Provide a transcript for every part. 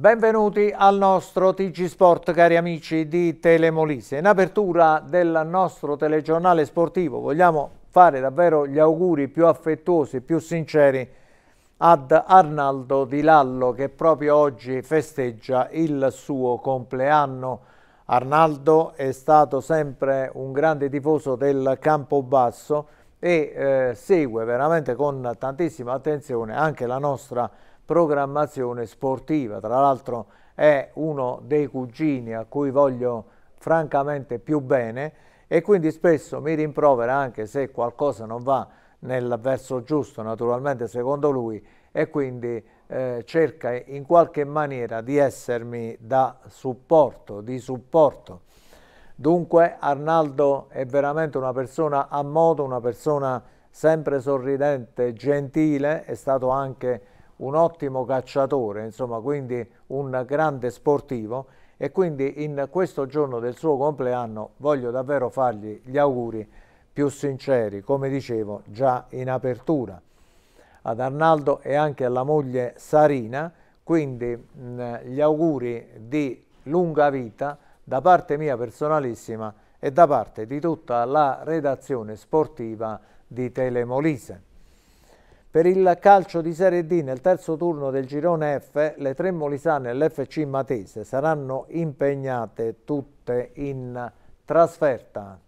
Benvenuti al nostro TG Sport cari amici di Telemolise. In apertura del nostro telegiornale sportivo vogliamo fare davvero gli auguri più affettuosi e più sinceri ad Arnaldo Di Lallo che proprio oggi festeggia il suo compleanno. Arnaldo è stato sempre un grande tifoso del Campobasso e eh, segue veramente con tantissima attenzione anche la nostra programmazione sportiva. Tra l'altro è uno dei cugini a cui voglio francamente più bene e quindi spesso mi rimprovera anche se qualcosa non va nel verso giusto naturalmente secondo lui e quindi eh, cerca in qualche maniera di essermi da supporto, di supporto. Dunque Arnaldo è veramente una persona a modo, una persona sempre sorridente, gentile, è stato anche un ottimo cacciatore, insomma, quindi un grande sportivo e quindi in questo giorno del suo compleanno voglio davvero fargli gli auguri più sinceri, come dicevo già in apertura, ad Arnaldo e anche alla moglie Sarina, quindi mh, mm, gli auguri di lunga vita da parte mia personalissima e da parte di tutta la redazione sportiva di Telemolise. Per il calcio di Serie D nel terzo turno del girone F, le tre molisane e l'FC Matese saranno impegnate tutte in trasferta.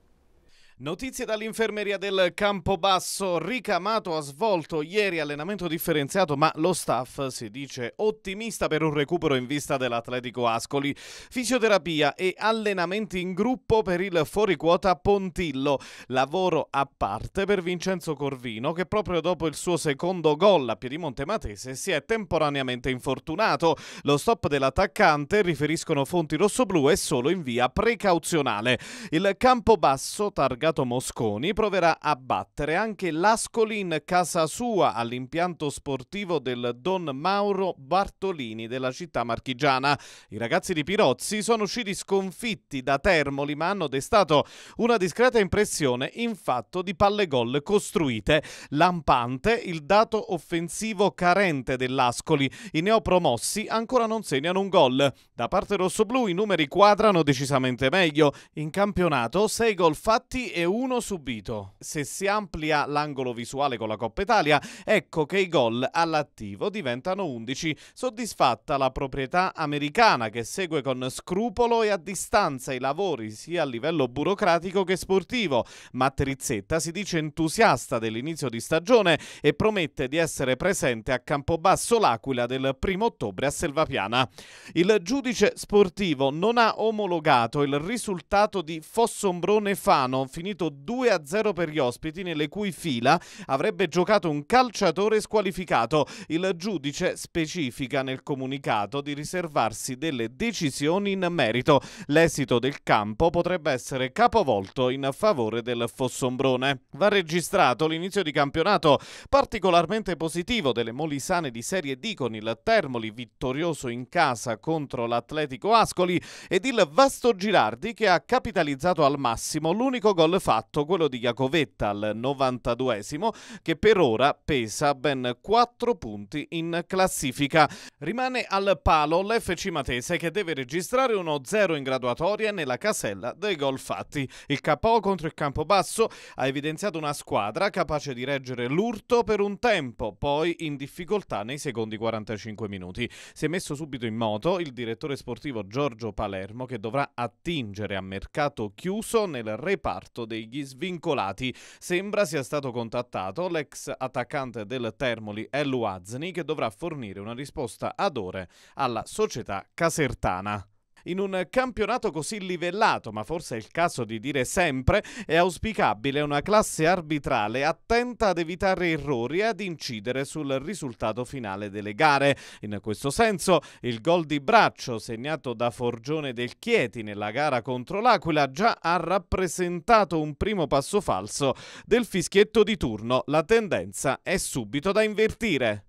Notizie dall'infermeria del Campobasso. Ricamato ha svolto ieri allenamento differenziato, ma lo staff si dice ottimista per un recupero in vista dell'Atletico Ascoli. Fisioterapia e allenamenti in gruppo per il fuoriquota Pontillo. Lavoro a parte per Vincenzo Corvino, che proprio dopo il suo secondo gol a Piedimonte Matese si è temporaneamente infortunato. Lo stop dell'attaccante, riferiscono fonti rossoblu, è solo in via precauzionale. Il Campobasso targa sindacato Mosconi proverà a battere anche l'Ascoli in casa sua all'impianto sportivo del Don Mauro Bartolini della città marchigiana. I ragazzi di Pirozzi sono usciti sconfitti da Termoli ma hanno destato una discreta impressione in fatto di palle gol costruite. Lampante il dato offensivo carente dell'Ascoli. I neopromossi ancora non segnano un gol. Da parte rossoblù i numeri quadrano decisamente meglio. In campionato 6 gol fatti e e uno subito. Se si amplia l'angolo visuale con la Coppa Italia, ecco che i gol all'attivo diventano 11. Soddisfatta la proprietà americana che segue con scrupolo e a distanza i lavori sia a livello burocratico che sportivo. Matterizzetta si dice entusiasta dell'inizio di stagione e promette di essere presente a Campobasso L'Aquila del primo ottobre a Selvapiana. Il giudice sportivo non ha omologato il risultato di Fossombrone Fano finito finito 2-0 per gli ospiti, nelle cui fila avrebbe giocato un calciatore squalificato. Il giudice specifica nel comunicato di riservarsi delle decisioni in merito. L'esito del campo potrebbe essere capovolto in favore del Fossombrone. Va registrato l'inizio di campionato particolarmente positivo delle Molisane di Serie D con il Termoli vittorioso in casa contro l'Atletico Ascoli ed il Vasto Girardi che ha capitalizzato al massimo l'unico gol gol fatto, quello di Jacovetta al 92esimo, che per ora pesa ben 4 punti in classifica. Rimane al palo l'FC Matese che deve registrare uno 0 in graduatoria nella casella dei gol fatti. Il Capo contro il campo basso ha evidenziato una squadra capace di reggere l'urto per un tempo, poi in difficoltà nei secondi 45 minuti. Si è messo subito in moto il direttore sportivo Giorgio Palermo che dovrà attingere a mercato chiuso nel reparto contatto degli svincolati. Sembra sia stato contattato l'ex attaccante del Termoli El Wazni che dovrà fornire una risposta ad ore alla società casertana. In un campionato così livellato, ma forse è il caso di dire sempre, è auspicabile una classe arbitrale attenta ad evitare errori e ad incidere sul risultato finale delle gare. In questo senso, il gol di braccio segnato da Forgione del Chieti nella gara contro l'Aquila già ha rappresentato un primo passo falso del fischietto di turno. La tendenza è subito da invertire.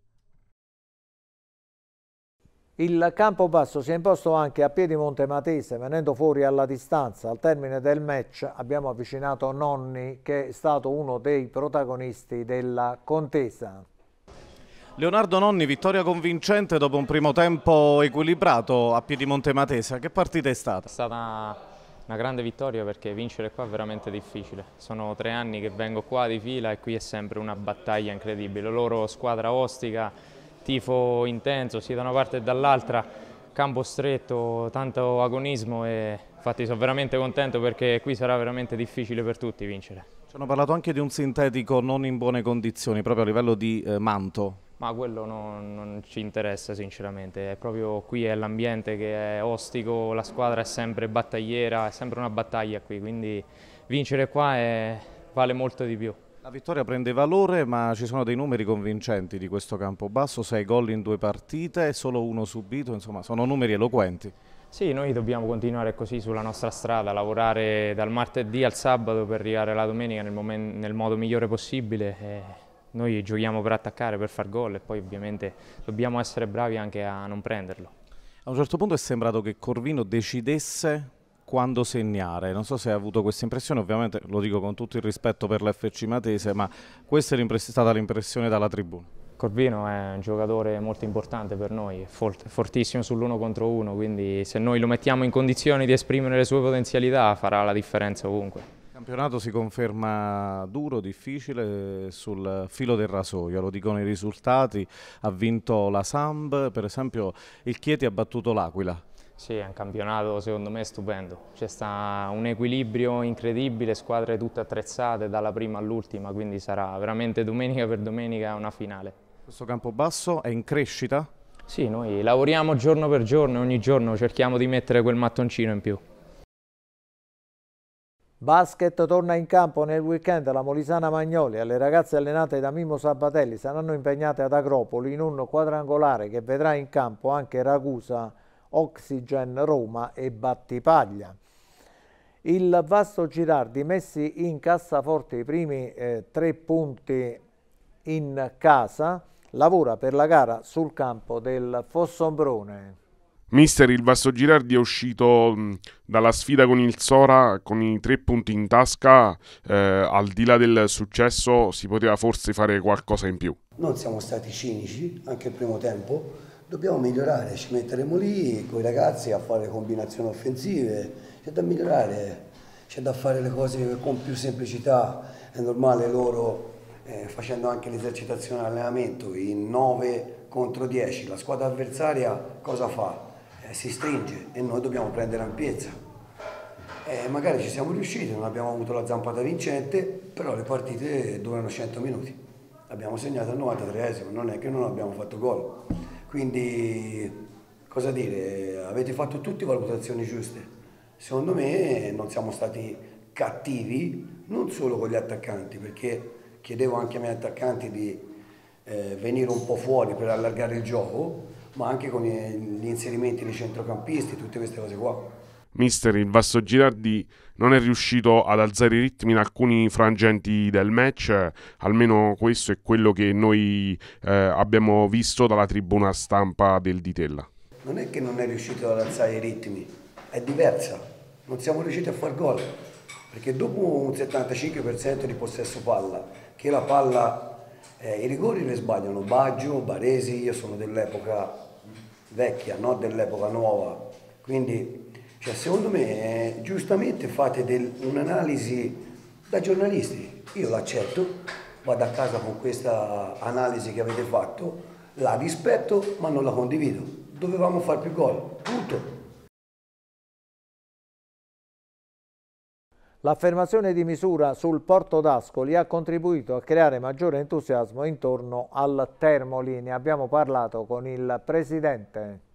Il campo basso si è imposto anche a Piedimonte Matese, venendo fuori alla distanza. Al termine del match abbiamo avvicinato Nonni, che è stato uno dei protagonisti della contesa. Leonardo Nonni, vittoria convincente dopo un primo tempo equilibrato a Piedimonte Matese. Che partita è stata? È stata una grande vittoria perché vincere qua è veramente difficile. Sono tre anni che vengo qua di fila e qui è sempre una battaglia incredibile. Loro squadra ostica tifo intenso sia da una parte che dall'altra, campo stretto, tanto agonismo e infatti sono veramente contento perché qui sarà veramente difficile per tutti vincere. Ci hanno parlato anche di un sintetico non in buone condizioni, proprio a livello di eh, manto. Ma quello non, non, ci interessa sinceramente, è proprio qui è l'ambiente che è ostico, la squadra è sempre battagliera, è sempre una battaglia qui, quindi vincere qua è, vale molto di più. La vittoria prende valore, ma ci sono dei numeri convincenti di questo campo basso, 6 gol in due partite solo uno subito, insomma sono numeri eloquenti. Sì, noi dobbiamo continuare così sulla nostra strada, lavorare dal martedì al sabato per arrivare alla domenica nel, momento, nel modo migliore possibile. E noi giochiamo per attaccare, per far gol e poi ovviamente dobbiamo essere bravi anche a non prenderlo. A un certo punto è sembrato che Corvino decidesse quando segnare. Non so se hai avuto questa impressione, ovviamente lo dico con tutto il rispetto per l'FC Matese, ma questa è stata l'impressione dalla tribuna. Corvino è un giocatore molto importante per noi, fortissimo sull'uno contro uno, quindi se noi lo mettiamo in condizioni di esprimere le sue potenzialità farà la differenza ovunque. Il campionato si conferma duro, difficile, sul filo del rasoio, lo dicono i risultati, ha vinto la Samb, per esempio il Chieti ha battuto l'Aquila, sì, è un campionato secondo me stupendo, c'è un equilibrio incredibile, squadre tutte attrezzate dalla prima all'ultima, quindi sarà veramente domenica per domenica una finale. Questo campo basso è in crescita? Sì, noi lavoriamo giorno per giorno e ogni giorno cerchiamo di mettere quel mattoncino in più. Basket torna in campo nel weekend la Molisana Magnoli e le ragazze allenate da Mimo Sabatelli saranno impegnate ad Acropoli in un quadrangolare che vedrà in campo anche Ragusa Oxygen Roma e Battipaglia. Il vasto Girardi messi in cassaforte i primi eh, tre punti in casa lavora per la gara sul campo del Fossombrone. Mister, il Vasto Girardi è uscito mm, dalla sfida con il Sora con i tre punti in tasca, eh, al di là del successo si poteva forse fare qualcosa in più. Non siamo stati cinici, anche il primo tempo, dobbiamo migliorare, ci metteremo lì con i ragazzi a fare combinazioni offensive, c'è da migliorare, c'è da fare le cose con più semplicità, è normale loro eh, facendo anche l'esercitazione allenamento in 9 contro 10, la squadra avversaria cosa fa? Eh, si stringe e noi dobbiamo prendere ampiezza. Eh, magari ci siamo riusciti, non abbiamo avuto la zampata vincente, però le partite durano 100 minuti. Abbiamo segnato al 93esimo, non è che non abbiamo fatto gol. Quindi, cosa dire, avete fatto tutti valutazioni giuste. Secondo me non siamo stati cattivi, non solo con gli attaccanti, perché chiedevo anche ai miei attaccanti di eh, venire un po' fuori per allargare il gioco, ma anche con gli inserimenti dei centrocampisti, tutte queste cose qua. Mister, il Vasso Girardi non è riuscito ad alzare i ritmi in alcuni frangenti del match, almeno questo è quello che noi eh, abbiamo visto dalla tribuna stampa del Ditella. Non è che non è riuscito ad alzare i ritmi, è diversa, non siamo riusciti a far gol, perché dopo un 75% di possesso palla, che la palla, eh, i rigori ne sbagliano, Baggio, Baresi, io sono dell'epoca vecchia, non dell'epoca nuova, quindi cioè, secondo me, giustamente fate del, un'analisi da giornalisti. Io l'accetto, vado a casa con questa analisi che avete fatto, la rispetto ma non la condivido. Dovevamo far più gol, punto. L'affermazione di misura sul Porto d'Ascoli ha contribuito a creare maggiore entusiasmo intorno al Termoli. Ne abbiamo parlato con il Presidente.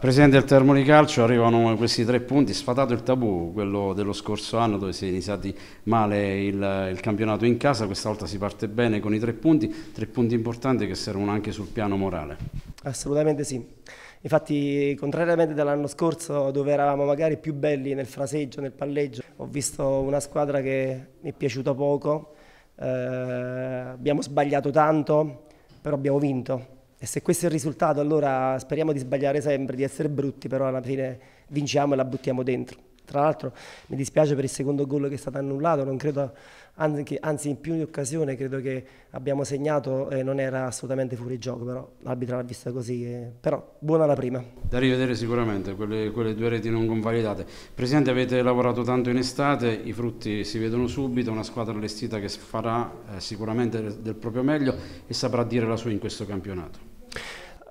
Presidente del Termoli Calcio arrivano questi tre punti, sfatato il tabù, quello dello scorso anno dove si è iniziati male il, il, campionato in casa, questa volta si parte bene con i tre punti, tre punti importanti che servono anche sul piano morale. Assolutamente sì, infatti contrariamente dall'anno scorso dove eravamo magari più belli nel fraseggio, nel palleggio, ho visto una squadra che mi è piaciuta poco, eh, abbiamo sbagliato tanto però abbiamo vinto e se questo è il risultato, allora speriamo di sbagliare sempre, di essere brutti, però alla fine vinciamo e la buttiamo dentro. Tra l'altro mi dispiace per il secondo gol che è stato annullato, credo, anzi, in più di occasione credo che abbiamo segnato e non era assolutamente fuori gioco, però l'arbitro l'ha vista così, eh, però buona la prima. Da rivedere sicuramente quelle, quelle due reti non convalidate. Presidente avete lavorato tanto in estate, i frutti si vedono subito, una squadra allestita che farà eh, sicuramente del proprio meglio e saprà dire la sua in questo campionato.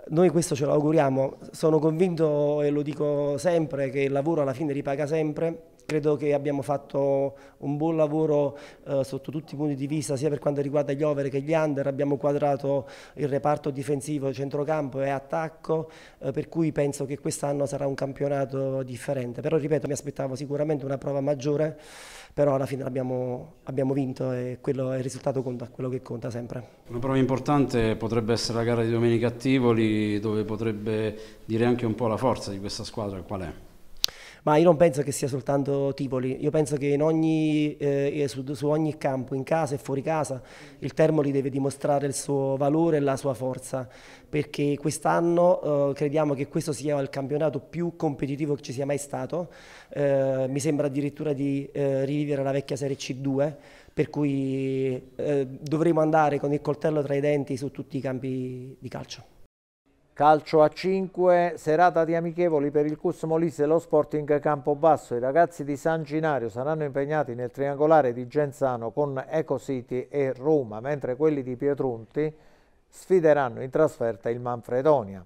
Noi questo ce lo auguriamo, sono convinto e lo dico sempre che il lavoro alla fine ripaga sempre, credo che abbiamo fatto un buon lavoro eh, sotto tutti i punti di vista sia per quanto riguarda gli over che gli under, abbiamo quadrato il reparto difensivo, centrocampo e attacco, eh, per cui penso che quest'anno sarà un campionato differente, però ripeto mi aspettavo sicuramente una prova maggiore però alla fine abbiamo, abbiamo vinto e quello, il risultato conta, quello che conta sempre. Una prova importante potrebbe essere la gara di domenica a Tivoli dove potrebbe dire anche un po' la forza di questa squadra, qual è? Ma io non penso che sia soltanto Tivoli, io penso che ogni, eh, su, su, ogni campo, in casa e fuori casa, il Termoli deve dimostrare il suo valore e la sua forza, perché quest'anno eh, crediamo che questo sia il campionato più competitivo che ci sia mai stato, eh, mi sembra addirittura di eh, rivivere la vecchia Serie C2, per cui eh, dovremo andare con il coltello tra i denti su tutti i campi di calcio. Calcio a 5, serata di amichevoli per il Cus Molise e lo Sporting Campobasso. I ragazzi di San Ginario saranno impegnati nel triangolare di Genzano con Eco City e Roma, mentre quelli di Pietrunti sfideranno in trasferta il Manfredonia.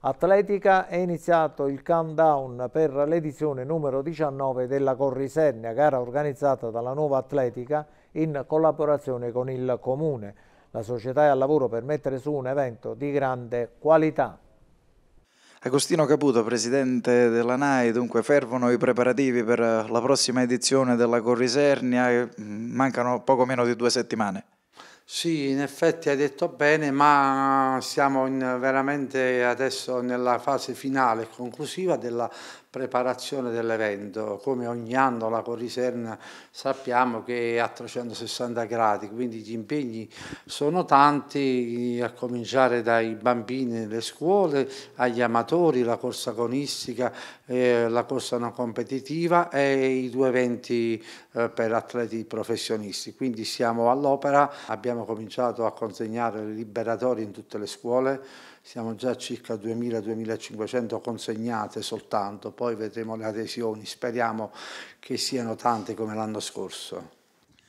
Atletica è iniziato il countdown per l'edizione numero 19 della Corrisegna, gara organizzata dalla Nuova Atletica in collaborazione con il Comune la società e al lavoro per mettere su un evento di grande qualità. Agostino Caputo, presidente della NAI, dunque fervono i preparativi per la prossima edizione della Corrisernia, eh, mancano poco meno di due settimane. Sì, in effetti hai detto bene, ma siamo veramente adesso nella fase finale e conclusiva della preparazione dell'evento. Come ogni anno la Coriserna sappiamo che è a 360 gradi, quindi gli impegni sono tanti, a cominciare dai bambini nelle scuole, agli amatori, la corsa agonistica, eh, la corsa non competitiva e i due eventi eh, per atleti professionisti. Quindi siamo all'opera, abbiamo cominciato a consegnare liberatori in tutte le scuole, siamo già a circa 2.000-2.500 consegnate soltanto, poi vedremo le adesioni, speriamo che siano tante come l'anno scorso.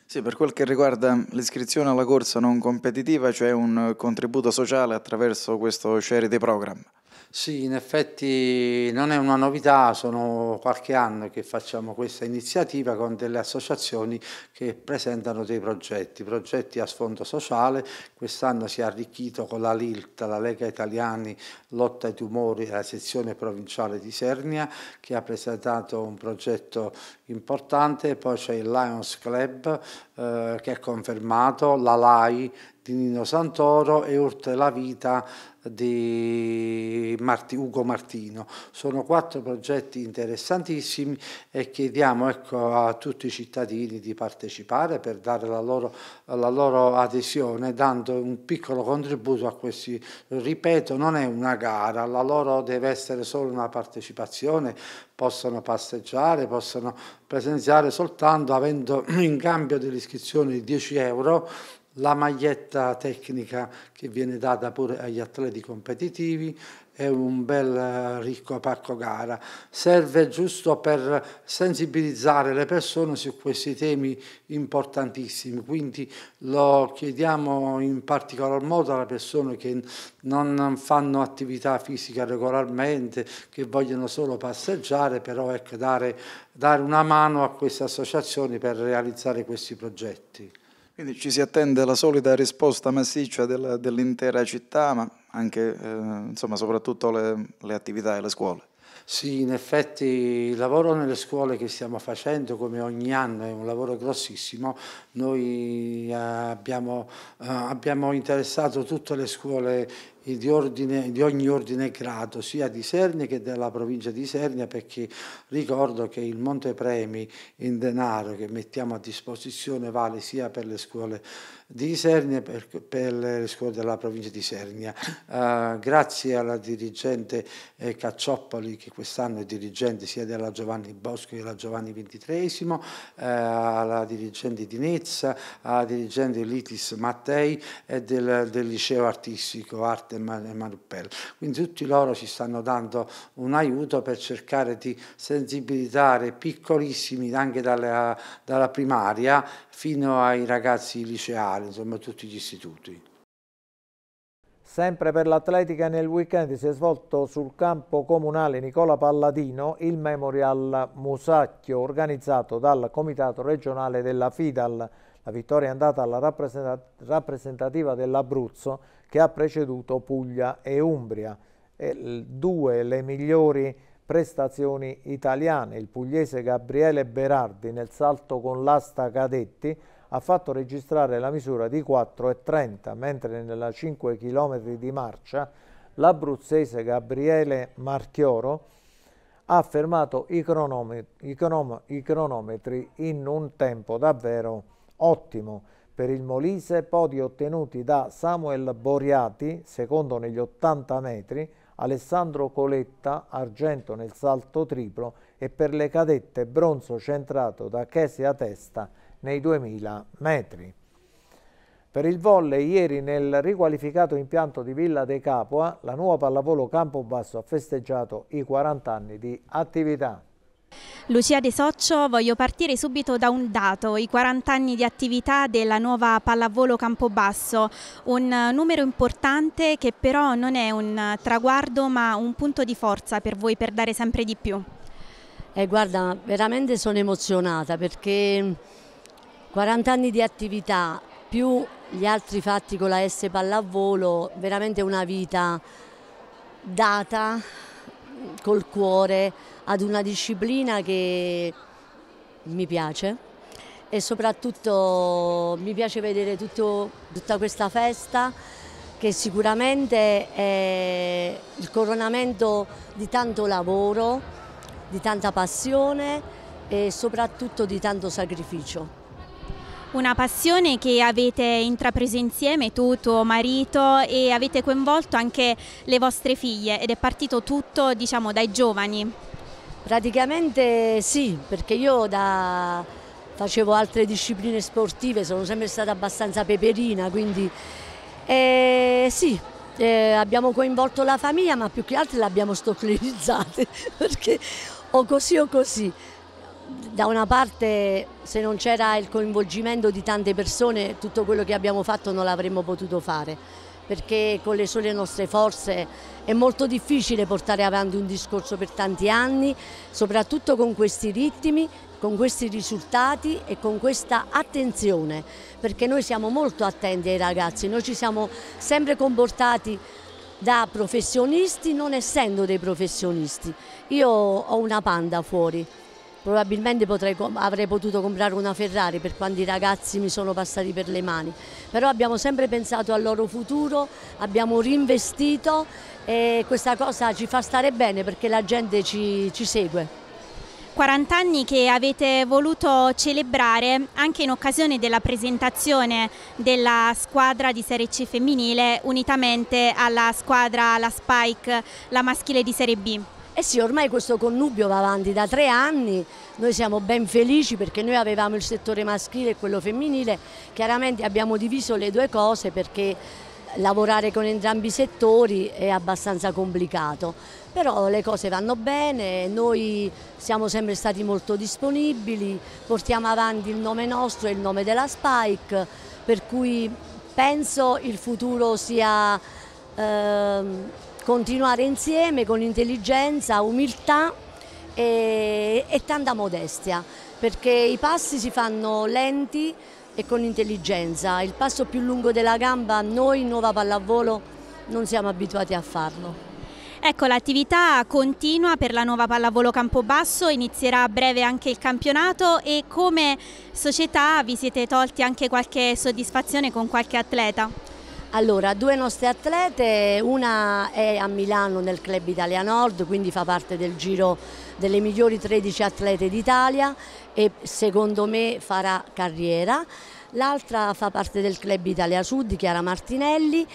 Sì, per quel che riguarda l'iscrizione alla corsa non competitiva, c'è cioè un contributo sociale attraverso questo charity program. Sì, in effetti non è una novità, sono qualche anno che facciamo questa iniziativa con delle associazioni che presentano dei progetti, progetti a sfondo sociale, quest'anno si è arricchito con la LILT, la Lega Italiani Lotta ai Tumori, la sezione provinciale di Sernia che ha presentato un progetto importante, poi c'è il Lions Club eh, che è confermato, La Lai di Nino Santoro e Urte la Vita di Marti, Ugo Martino. Sono quattro progetti interessantissimi e chiediamo ecco, a tutti i cittadini di partecipare per dare la loro, la loro, adesione, dando un piccolo contributo a questi. Ripeto, non è una gara, la loro deve essere solo una partecipazione, possono passeggiare, possono presenziare soltanto avendo in cambio dell'iscrizione iscrizione di 10 euro la maglietta tecnica che viene data pure agli atleti competitivi è un bel eh, ricco pacco gara. Serve giusto per sensibilizzare le persone su questi temi importantissimi, quindi lo chiediamo in particolar modo alle persone che non fanno attività fisica regolarmente, che vogliono solo passeggiare, però ecco, dare, dare una mano a queste associazioni per realizzare questi progetti. Quindi ci si attende la solita risposta massiccia della, dell'intera città, ma anche, eh, insomma, soprattutto le, le attività e le scuole. Sì, in effetti il lavoro nelle scuole che stiamo facendo come ogni anno è un lavoro grossissimo. Noi eh, abbiamo, eh, abbiamo interessato tutte le scuole di, ordine, di, ogni ordine e grado, sia di Sernia che della provincia di Sernia, perché ricordo che il montepremi in denaro che mettiamo a disposizione vale sia per le scuole di Sernia per, per le scuole della provincia di Sernia. Uh, eh, grazie alla dirigente eh, Cacciopoli, che quest'anno è dirigente sia della Giovanni Bosco che della Giovanni XXIII, uh, eh, alla dirigente di Nezza, alla dirigente Litis Mattei e del, del liceo artistico Arte e Maruppello. Quindi tutti loro ci stanno dando un aiuto per cercare di sensibilizzare piccolissimi anche dalla, dalla primaria fino ai ragazzi liceali, insomma tutti gli istituti. Sempre per l'atletica nel weekend si è svolto sul campo comunale Nicola Palladino il Memorial Musacchio organizzato dal Comitato regionale della FIDAL. La vittoria è andata alla rappresentativa dell'Abruzzo che ha preceduto Puglia e Umbria. E due le migliori prestazioni italiane. Il pugliese Gabriele Berardi nel salto con l'asta cadetti ha fatto registrare la misura di 4,30, mentre nella 5 km di marcia l'abruzzese Gabriele Marchioro ha fermato i cronometri, i, cronometri in un tempo davvero ottimo per il Molise podi ottenuti da Samuel Boriati, secondo negli 80 metri, Alessandro Coletta, argento nel salto triplo e per le cadette bronzo centrato da Chesia Testa nei 2000 metri. Per il volle, ieri nel riqualificato impianto di Villa De Capua, la nuova pallavolo Campobasso ha festeggiato i 40 anni di attività. Lucia De Soccio, voglio partire subito da un dato, i 40 anni di attività della nuova pallavolo Campobasso, un eh, numero importante che però non è un eh, traguardo ma un punto di forza per voi per dare sempre di più. Eh, guarda, veramente sono emozionata perché 40 mm, anni di attività più gli altri fatti con la S Pallavolo, veramente una vita data mm, col cuore, ad una disciplina che mi piace e soprattutto mi piace vedere tutto, tutta questa festa che sicuramente è il coronamento di tanto lavoro, di tanta passione e soprattutto di tanto sacrificio. Una passione che avete intrapreso insieme tu, tuo marito e avete coinvolto anche le vostre figlie ed è partito tutto diciamo dai giovani. Praticamente sì, perché io da, facevo altre discipline sportive, sono sempre stata abbastanza peperina, quindi eh, sì, eh, abbiamo coinvolto la famiglia, ma più che altro l'abbiamo stalkerizzata, perché o così o così. Da una parte se non c'era il coinvolgimento di tante persone tutto quello che abbiamo fatto non l'avremmo potuto fare perché con le sole nostre forze è molto difficile portare avanti un discorso per tanti anni, soprattutto con questi ritmi, con questi risultati e con questa attenzione, perché noi siamo molto attenti ai ragazzi, noi ci siamo sempre comportati da professionisti non essendo dei professionisti. Io ho una panda fuori, probabilmente potrei, avrei potuto comprare una Ferrari per quando i ragazzi mi sono passati per le mani, però abbiamo sempre pensato al loro futuro, abbiamo reinvestito e questa cosa ci fa stare bene perché la gente ci, ci segue. 40 anni che avete voluto celebrare anche in occasione della presentazione della squadra di Serie C femminile unitamente alla squadra, la Spike, la maschile di Serie B. Eh sì, ormai questo connubio va avanti da tre anni, noi siamo ben felici perché noi avevamo il settore maschile e quello femminile, chiaramente abbiamo diviso le due cose perché lavorare con entrambi i settori è abbastanza complicato, però le cose vanno bene, noi siamo sempre stati molto disponibili, portiamo avanti il nome nostro e il nome della Spike, per cui penso il futuro sia... Ehm, continuare insieme con intelligenza, umiltà e, e tanta modestia, perché i passi si fanno lenti e con intelligenza. Il passo più lungo della gamba noi, Nuova Pallavolo, non siamo abituati a farlo. Ecco, l'attività continua per la nuova pallavolo Campobasso, inizierà a breve anche il campionato e come società vi siete tolti anche qualche soddisfazione con qualche atleta? Allora, due nostre atlete, una è a Milano nel club Italia Nord, quindi fa parte del giro delle migliori 13 atlete d'Italia e secondo me farà carriera. L'altra fa parte del club Italia Sud, Chiara Martinelli.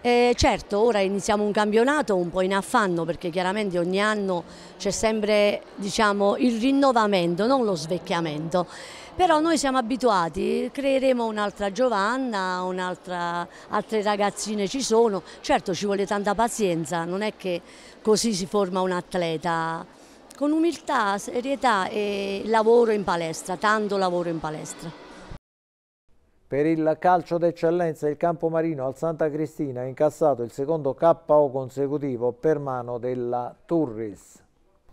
Eh, certo, ora iniziamo un campionato un po' in affanno perché chiaramente ogni anno c'è sempre diciamo, il rinnovamento, non lo svecchiamento però noi siamo abituati, creeremo un'altra Giovanna, un'altra, altre ragazzine ci sono, certo ci vuole tanta pazienza, non è che così si forma un atleta, con umiltà, serietà e lavoro in palestra, tanto lavoro in palestra. Per il calcio d'eccellenza il campo marino al Santa Cristina ha incassato il secondo KO consecutivo per mano della Turris.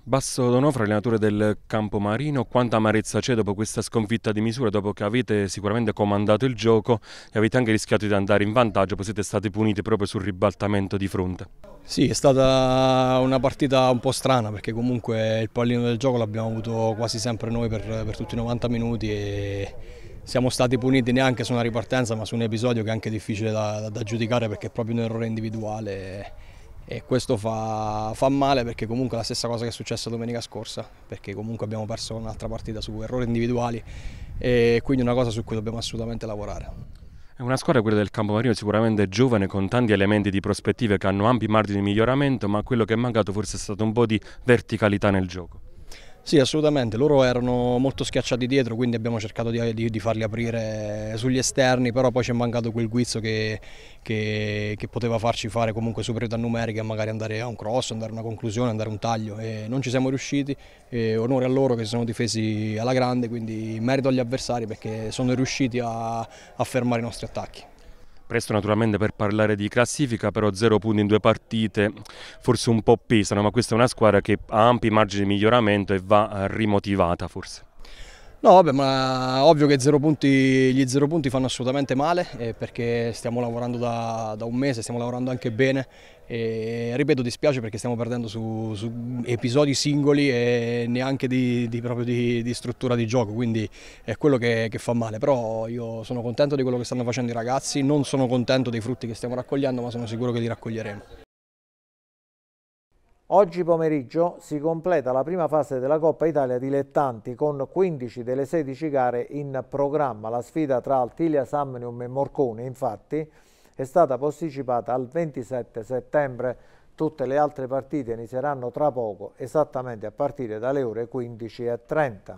Basso Donofrio, allenatore del campo marino, quanta amarezza c'è dopo questa sconfitta di misura, dopo che avete sicuramente comandato il gioco e avete anche rischiato di andare in vantaggio, poi siete stati puniti proprio sul ribaltamento di fronte? Sì, è stata una partita un po' strana perché comunque il pallino del gioco l'abbiamo avuto quasi sempre noi per, per tutti i 90 minuti e siamo stati puniti neanche su una ripartenza ma su un episodio che è anche difficile da, da giudicare perché è proprio un errore individuale e questo fa, fa, male perché comunque è la stessa cosa che è successa domenica scorsa perché comunque abbiamo perso un'altra partita su errori individuali e quindi una cosa su cui dobbiamo assolutamente lavorare. È una squadra quella del Campo Marino sicuramente giovane con tanti elementi di prospettive che hanno ampi margini di miglioramento ma quello che è mancato forse è stato un po' di verticalità nel gioco. Sì, assolutamente, loro erano molto schiacciati dietro, quindi abbiamo cercato di, di, di farli aprire sugli esterni, però poi ci è mancato quel guizzo che, che, che, poteva farci fare comunque superiorità numerica e magari andare a un cross, andare a una conclusione, andare a un taglio. E non ci siamo riusciti, e onore a loro che si sono difesi alla grande, quindi merito agli avversari perché sono riusciti a, a fermare i nostri attacchi. Presto naturalmente per parlare di classifica, però zero punti in due partite forse un po' pesano, ma questa è una squadra che ha ampi margini di miglioramento e va eh, rimotivata forse. No, vabbè, ma ovvio che zero punti, gli zero punti fanno assolutamente male eh, perché stiamo lavorando da, da, un mese, stiamo lavorando anche bene e, ripeto, dispiace perché stiamo perdendo su, su episodi singoli e neanche di, di, di, di, struttura di gioco, quindi è quello che, che, fa male. Però io sono contento di quello che stanno facendo i ragazzi, non sono contento dei frutti che stiamo raccogliendo, ma sono sicuro che li raccoglieremo. Oggi pomeriggio si completa la prima fase della Coppa Italia Dilettanti con 15 delle 16 gare in programma. La sfida tra Altilia, Samnium e Morcone, infatti, è stata posticipata al 27 settembre. Tutte le altre partite inizieranno tra poco, esattamente a partire dalle ore 15.30.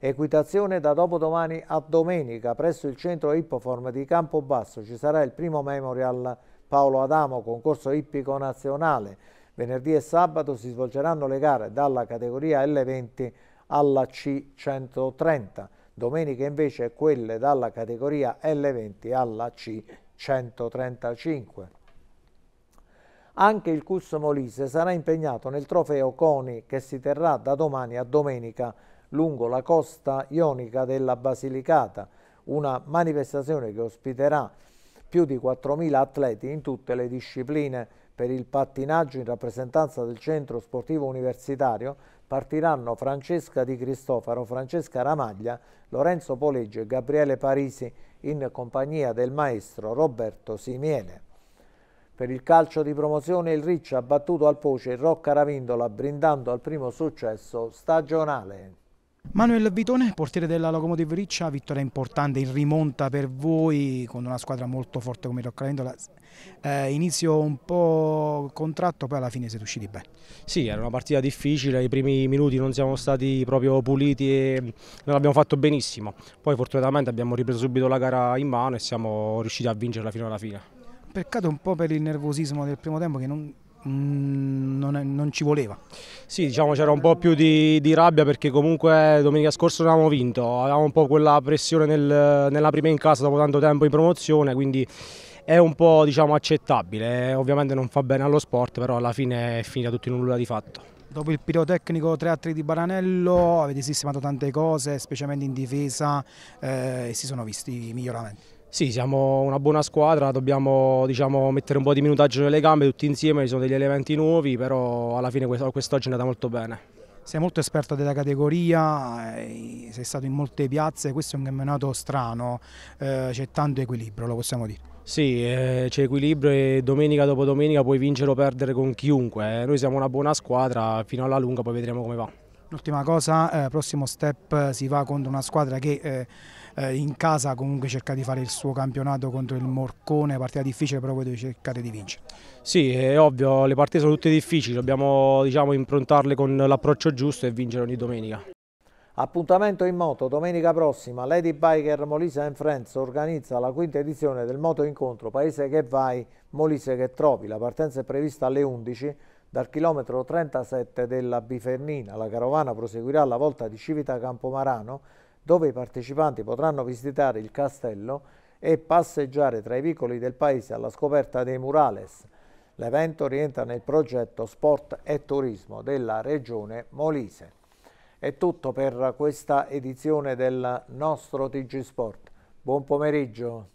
Equitazione da dopodomani a domenica presso il centro Ippoform di Campobasso ci sarà il primo memorial Paolo Adamo, concorso ippico nazionale. Venerdì e sabato si svolgeranno le gare dalla categoria L20 alla C130, domenica invece quelle dalla categoria L20 alla C130. 135. Anche il Cus Molise sarà impegnato nel trofeo CONI che si terrà da domani a domenica lungo la costa ionica della Basilicata, una manifestazione che ospiterà più di 4.000 atleti in tutte le discipline. Per il pattinaggio in rappresentanza del Centro Sportivo Universitario partiranno Francesca Di Cristofaro, Francesca Ramaglia, Lorenzo Poleggio e Gabriele Parisi in compagnia del maestro Roberto Simiene. Per il calcio di promozione il Ricci ha battuto al Poce Rocca Ravindola brindando al primo successo stagionale. Manuel Vitone, portiere della Locomotive Riccia, vittoria importante in rimonta per voi con una squadra molto forte come Roccalendola. Eh, inizio un po' contratto, poi alla fine siete usciti bene. Sì, era una partita difficile, i primi minuti non siamo stati proprio puliti e non abbiamo fatto benissimo. Poi fortunatamente abbiamo ripreso subito la gara in mano e siamo riusciti a vincerla fino alla fine. Peccato un po' per il nervosismo del primo tempo che non Mm, non, è, non, ci voleva. Sì, diciamo c'era un po' più di, di, rabbia perché comunque domenica scorsa non avevamo vinto, avevamo un po' quella pressione nel, nella prima in casa dopo tanto tempo in promozione, quindi è un po' diciamo, accettabile, ovviamente non fa bene allo sport, però alla fine è finita tutto in nulla di fatto. Dopo il pirotecnico 3-3 di Baranello avete sistemato tante cose, specialmente in difesa, eh, e si sono visti i miglioramenti. Sì, siamo una buona squadra, dobbiamo diciamo, mettere un po' di minutaggio nelle gambe tutti insieme, ci sono degli elementi nuovi, però alla fine quest'oggi è andata molto bene. Sei molto esperto della categoria, eh, sei stato in molte piazze, questo è un campionato strano, eh, c'è tanto equilibrio, lo possiamo dire. Sì, eh, c'è equilibrio e domenica dopo domenica puoi vincere o perdere con chiunque. Eh. Noi siamo una buona squadra, fino alla lunga poi vedremo come va. L'ultima cosa, eh, prossimo step si va contro una squadra che eh, eh, in casa comunque cerca di fare il suo campionato contro il Morcone, partita difficile però voi dove cercate di vincere. Sì, è ovvio, le partite sono tutte difficili, dobbiamo diciamo, improntarle con l'approccio giusto e vincere ogni domenica. Appuntamento in moto domenica prossima. Lady Biker Molise and Friends organizza la quinta edizione del moto incontro Paese che vai, Molise che trovi. La partenza è prevista alle 11 dal chilometro 37 della Bifernina. La carovana proseguirà alla volta di Civita Campomarano dove i partecipanti potranno visitare il castello e passeggiare tra i vicoli del paese alla scoperta dei murales. L'evento rientra nel progetto Sport e Turismo della Regione Molise. È tutto per questa edizione del nostro TG Sport. Buon pomeriggio.